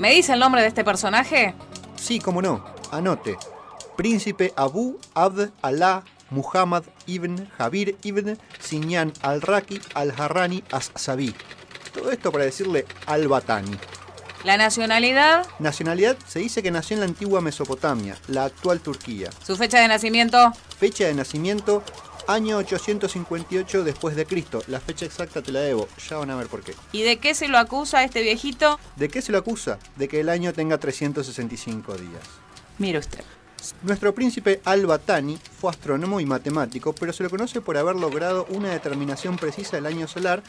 ¿Me dice el nombre de este personaje? Sí, cómo no. Anote. Príncipe Abu Abd Allah Muhammad ibn Jabir ibn Sinyan al-Raki al-Harrani as-Sabi. Todo esto para decirle al-Batani. ¿La nacionalidad? Nacionalidad se dice que nació en la antigua Mesopotamia, la actual Turquía. ¿Su fecha de nacimiento? Fecha de nacimiento Año 858 después de Cristo. La fecha exacta te la debo. Ya van a ver por qué. ¿Y de qué se lo acusa este viejito? ¿De qué se lo acusa? De que el año tenga 365 días. Mire usted. Nuestro príncipe Tani fue astrónomo y matemático, pero se lo conoce por haber logrado una determinación precisa del año solar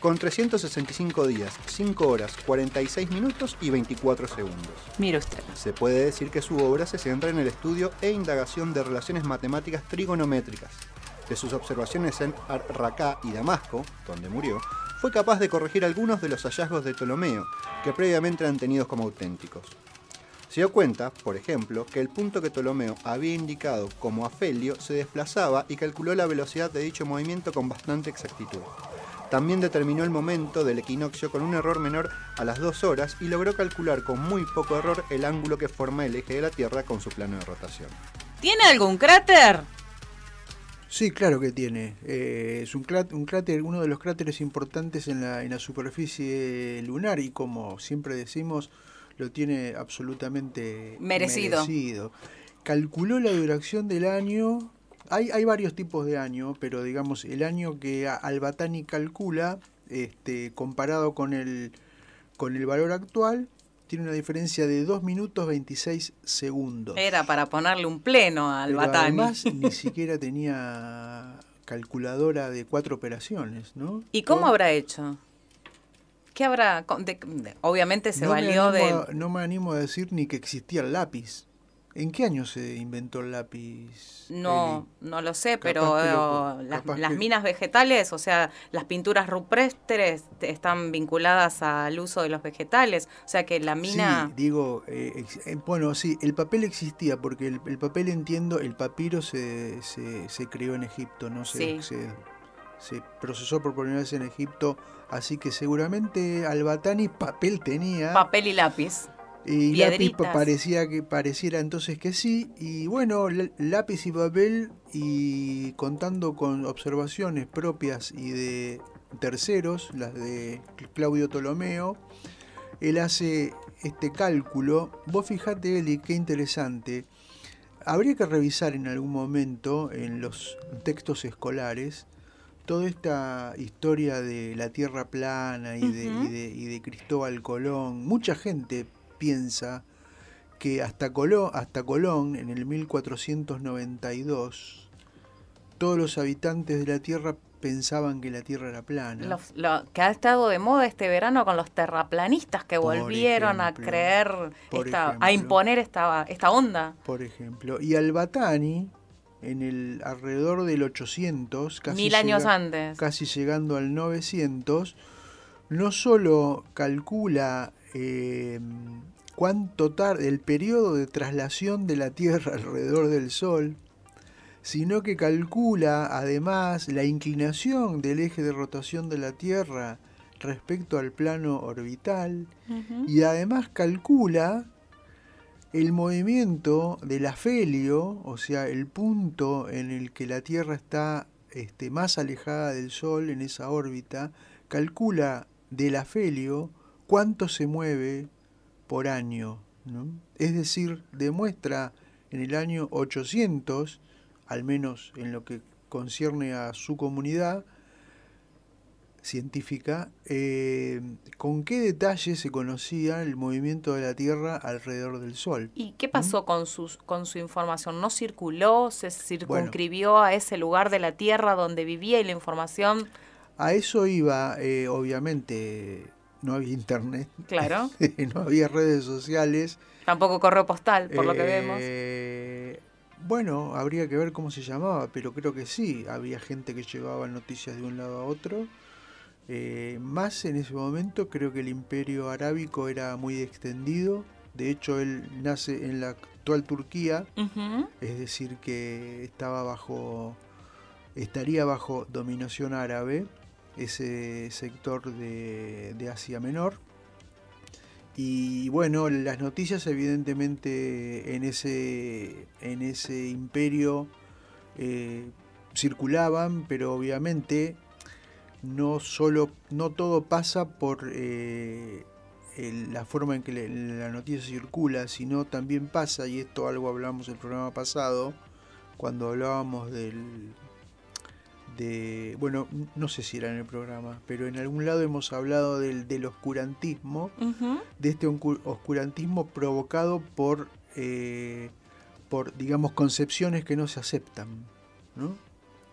con 365 días, 5 horas, 46 minutos y 24 segundos. Mira usted. Se puede decir que su obra se centra en el estudio e indagación de relaciones matemáticas trigonométricas, de sus observaciones en ar y Damasco, donde murió, fue capaz de corregir algunos de los hallazgos de Ptolomeo, que previamente eran tenido como auténticos. Se dio cuenta, por ejemplo, que el punto que Ptolomeo había indicado como afelio se desplazaba y calculó la velocidad de dicho movimiento con bastante exactitud. También determinó el momento del equinoccio con un error menor a las dos horas y logró calcular con muy poco error el ángulo que forma el eje de la Tierra con su plano de rotación. ¿Tiene algún cráter? Sí, claro que tiene. Eh, es un, cráter, uno de los cráteres importantes en la, superficie lunar y como siempre decimos, lo tiene absolutamente merecido. Calculó la duración del año. Hay, varios tipos de año, pero digamos, el año que Albatani calcula, este, comparado con con el valor actual, tiene una diferencia de 2 minutos 26 segundos. Era para ponerle un pleno al Además, ni siquiera tenía calculadora de cuatro operaciones, ¿no? ¿Y cómo habrá hecho? ¿Qué habrá? obviamente se valió de. No me animo a decir ni que existía el lápiz. ¿En qué año se inventó el lápiz? No, no lo sé, pero eh, las, minas vegetales, o sea, las pinturas rupestres están vinculadas al uso de los vegetales, o sea que la mina... Sí, digo, eh, eh, bueno, sí, el papel existía, porque el, papel entiendo, el papiro se, se, se, creó en Egipto, ¿no? Se, sí. se, se procesó por primera vez en Egipto, así que seguramente Albatani papel tenía. Papel y lápiz. Y lápiz parecía que pareciera entonces que sí. Y bueno, lápiz y papel y contando con observaciones propias y de terceros, las de Claudio Ptolomeo, él hace este cálculo. Vos fijate, Eli, qué interesante. Habría que revisar en algún momento en los textos escolares toda esta historia de la Tierra plana y, y, de, y de Cristóbal Colón. Mucha gente piensa que hasta Colón, hasta Colón, en el 1492, todos los habitantes de la Tierra pensaban que la Tierra era plana. Lo, que ha estado de moda este verano con los terraplanistas que volvieron a creer, a imponer esta, esta onda. Por ejemplo, y Batani en el alrededor del 800, casi, Mil años antes. casi llegando al 900, no solo calcula eh, cuánto tarda el periodo de traslación de la Tierra alrededor del Sol, sino que calcula además la inclinación del eje de rotación de la Tierra respecto al plano orbital y además calcula el movimiento del afelio, o sea, el punto en el que la Tierra está este, más alejada del Sol en esa órbita, calcula del afelio cuánto se mueve por año. ¿no? Es decir, demuestra en el año 800, al menos en lo que concierne a su comunidad científica, eh, con qué detalle se conocía el movimiento de la Tierra alrededor del Sol. ¿Y qué pasó ¿Mm? con, sus, con su información? ¿No circuló? ¿Se circunscribió a ese lugar de la Tierra donde vivía y la información a eso iba, eh, obviamente, no había internet. Claro. Eh, no había redes sociales. Tampoco correo postal, por lo que eh, vemos. Bueno, habría que ver cómo se llamaba, pero creo que sí. Había gente que llevaba noticias de un lado a otro. más en ese momento, creo que el imperio arábico era muy extendido. De hecho, él nace en la actual Turquía, es decir, que estaba bajo estaría bajo dominación árabe ese sector de, Asia Menor. Y bueno, las noticias evidentemente en ese, en ese imperio eh, circulaban, pero obviamente no solo, no todo pasa por eh, la forma en que la noticia circula, sino también pasa, y esto algo hablamos el programa pasado, cuando hablábamos del, bueno, no sé si era en el programa, pero en algún lado hemos hablado del, oscurantismo, de este oscurantismo provocado por, eh, por, digamos, concepciones que no se aceptan, ¿no?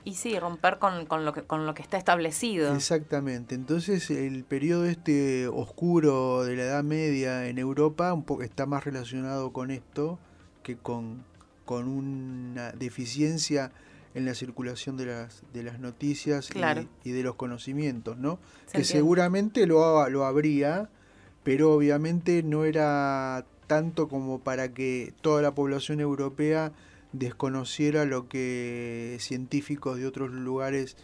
Y sí, romper con, lo que, está establecido. Exactamente. Entonces, el periodo este oscuro de la Edad Media en Europa está más relacionado con esto que con una deficiencia en la circulación de las, de las noticias y, de los conocimientos, ¿no? que seguramente lo, lo habría, pero obviamente no era tanto como para que toda la población europea desconociera lo que científicos de otros lugares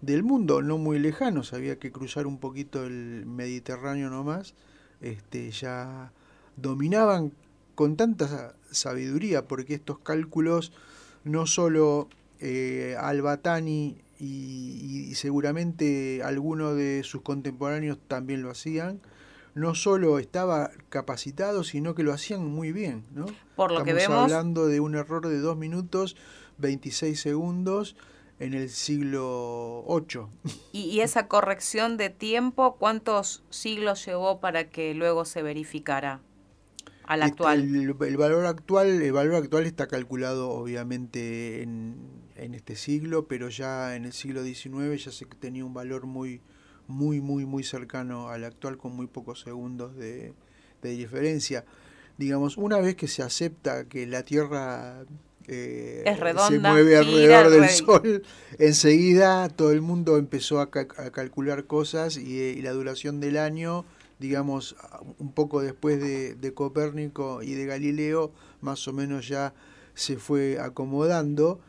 del mundo, no muy lejanos, había que cruzar un poquito el Mediterráneo nomás, este, ya dominaban con tanta sabiduría, porque estos cálculos no solo eh, Albatani y, seguramente algunos de sus contemporáneos también lo hacían, no solo estaba capacitado, sino que lo hacían muy bien. ¿no? Por lo que vemos. hablando de un error de 2 minutos 26 segundos en el siglo VIII. ¿Y, esa corrección de tiempo cuántos siglos llevó para que luego se verificara al este, actual? el, valor actual? El valor actual está calculado obviamente en en este siglo, pero ya en el siglo XIX ya se tenía un valor muy, muy, muy, muy cercano al actual con muy pocos segundos de, diferencia. Digamos, una vez que se acepta que la Tierra eh, se mueve alrededor del Sol, enseguida todo el mundo empezó a, calcular cosas eh, y, la duración del año, digamos, un poco después de, de Copérnico y de Galileo, más o menos ya se fue acomodando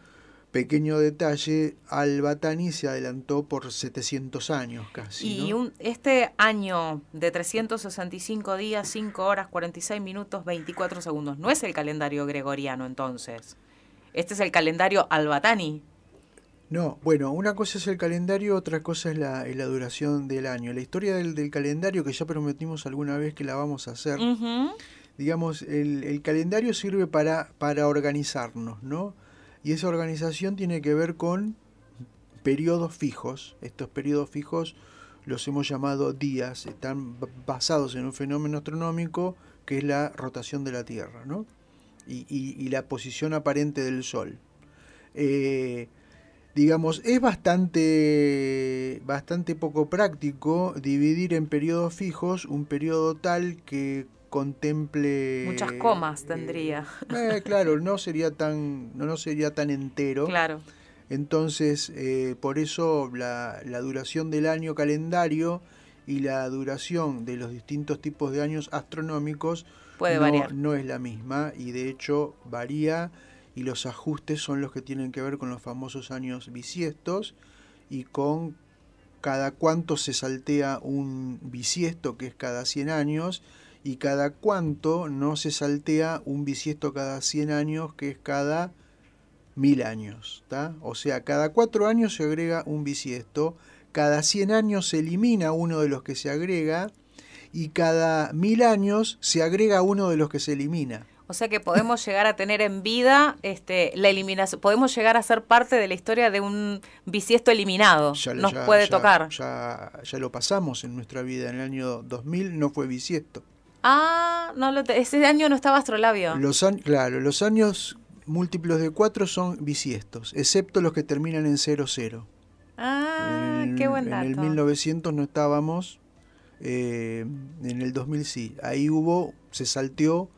pequeño detalle, Albatani se adelantó por 700 años casi. Y este año de 365 días, 5 horas, 46 minutos, 24 segundos, no es el calendario gregoriano entonces. Este es el calendario Albatani. No, bueno, una cosa es el calendario, otra cosa es la, duración del año. La historia del, calendario, que ya prometimos alguna vez que la vamos a hacer, digamos, el, calendario sirve para, para organizarnos, ¿no? Y esa organización tiene que ver con periodos fijos. Estos periodos fijos los hemos llamado días, están basados en un fenómeno astronómico que es la rotación de la Tierra ¿no? y, la posición aparente del Sol. Eh, digamos, es bastante, bastante poco práctico dividir en periodos fijos un periodo tal que contemple muchas comas tendría eh, eh, claro no sería tan no, no sería tan entero claro entonces eh, por eso la, duración del año calendario y la duración de los distintos tipos de años astronómicos Puede variar. no es la misma y de hecho varía y los ajustes son los que tienen que ver con los famosos años bisiestos y con cada cuánto se saltea un bisiesto que es cada 100 años y cada cuánto no se saltea un bisiesto cada 100 años, que es cada 1000 años. O sea, cada 4 años se agrega un bisiesto, cada 100 años se elimina uno de los que se agrega y cada 1000 años se agrega uno de los que se elimina. O sea que podemos llegar a tener en vida este, la eliminación, podemos llegar a ser parte de la historia de un bisiesto eliminado. Nos puede tocar. Ya, ya lo pasamos en nuestra vida. En el año 2000 no fue bisiesto. Ah, no lo ese año no estaba astrolabio. Los Claro, los años múltiplos de cuatro son bisiestos, excepto los que terminan en 00. Ah, qué buen dato. En el 1900 no estábamos, eh, en el 2000 sí. Ahí hubo, se salteó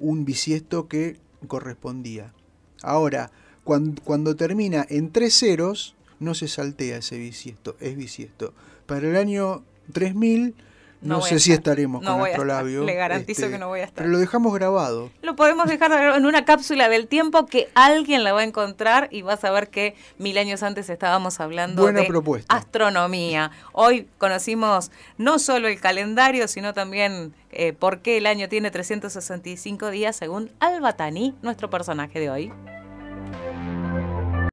un bisiesto que correspondía. Ahora, cuando termina en tres ceros, no se saltea ese bisiesto, es bisiesto. Para el año 3000 no, sé si estaremos con nuestro labio. Le garantizo este, que no voy a estar. Pero lo dejamos grabado. Lo podemos dejar en una cápsula del tiempo que alguien la va a encontrar y va a saber que mil años antes estábamos hablando de astronomía. Hoy conocimos no solo el calendario, sino también eh, por qué el año tiene 365 días según Albatani, nuestro personaje de hoy.